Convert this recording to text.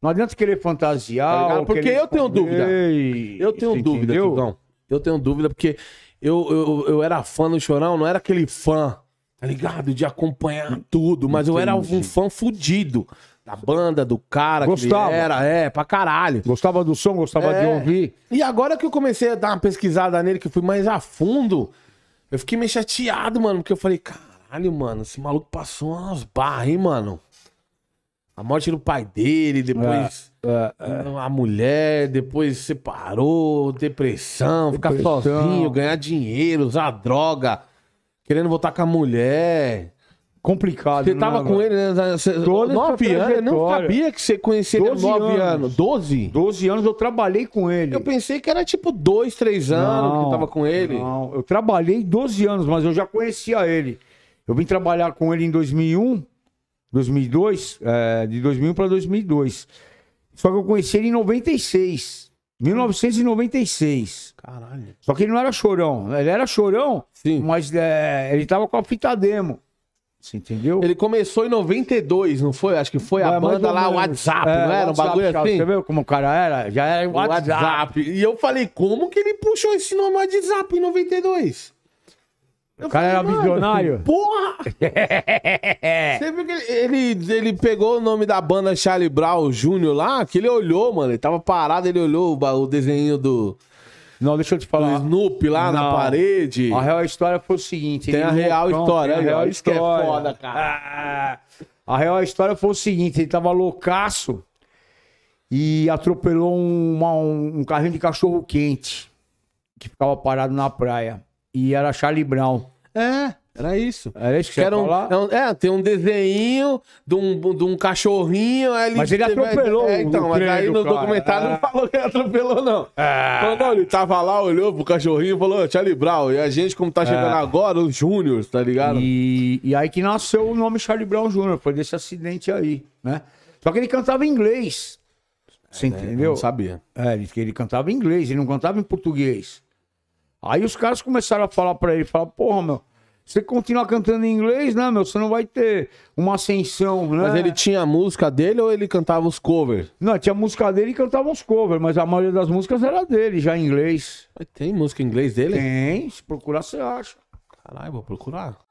Não adianta querer fantasiar. Tá porque querer eu tenho dúvida. Eu tenho dúvida, Tudão. Eu tenho dúvida, porque eu, eu, eu era fã do Chorão, não era aquele fã, tá ligado? De acompanhar tudo, mas Entendi. eu era um fã fudido da banda, do cara gostava. que era, é, pra caralho. Gostava do som, gostava é. de ouvir. E agora que eu comecei a dar uma pesquisada nele, que eu fui mais a fundo, eu fiquei meio chateado, mano, porque eu falei, caralho, mano, esse maluco passou umas barras, hein, mano? A morte do pai dele, depois é, é, é. a mulher, depois separou, depressão, depressão, ficar sozinho, ganhar dinheiro, usar droga, querendo voltar com a mulher. Complicado, Você né, tava com ele, né? Cê, nove anos, eu não sabia que você conhecia ele nove anos. doze doze anos eu trabalhei com ele. Eu pensei que era tipo dois três anos não, que tava com ele. Não, eu trabalhei doze anos, mas eu já conhecia ele. Eu vim trabalhar com ele em 2001. 2002, é, eh, de 2001 para 2002. Só que eu conheci ele em 96. 1996. Caralho. Só que ele não era chorão. Né? Ele era chorão, Sim. mas é, ele tava com a fita demo. Você entendeu? Ele começou em 92, não foi? Acho que foi a é, banda lá, WhatsApp, é, não era? WhatsApp, um bagulho assim? Você viu como o cara era? Já era WhatsApp. WhatsApp. E eu falei, como que ele puxou esse nome WhatsApp em 92? O cara falei, era visionário? Porra! Você viu que ele, ele, ele pegou o nome da banda Charlie Brown Jr. lá, que ele olhou, mano. Ele tava parado, ele olhou o, o desenho do. Não, deixa eu te falar. Do Snoopy lá Não. na parede. A real história foi o seguinte. Tem a real loucão, história. Tem a real história. que é foda, cara. Ah, a real história foi o seguinte. Ele tava loucaço e atropelou uma, um, um carrinho de cachorro quente que ficava parado na praia e era Charlie Brown. É, era isso. Era isso que, que era um, é, um, é, tem um desenho de um, de um cachorrinho. Ele mas ele atropelou. É, então, mas aí no cara. documentário é. não ah. falou que ele atropelou, não. É. Falou, não, ele tava lá, olhou pro cachorrinho e falou, Charlie Brown. E a gente, como tá chegando ah. agora, os Júnior, tá ligado? E, e aí que nasceu o nome Charlie Brown Júnior, foi desse acidente aí, né? Só que ele cantava em inglês. Você é, entendeu? Não sabia. É, ele, ele cantava em inglês, ele não cantava em português. Aí os caras começaram a falar para ele, falar, porra, meu, você continua cantando em inglês, né, meu? Você não vai ter uma ascensão, né? Mas ele tinha a música dele ou ele cantava os covers? Não, tinha a música dele e cantava os covers, mas a maioria das músicas era dele, já em inglês. tem música em inglês dele? Tem, se procurar você acha. Caralho, vou procurar.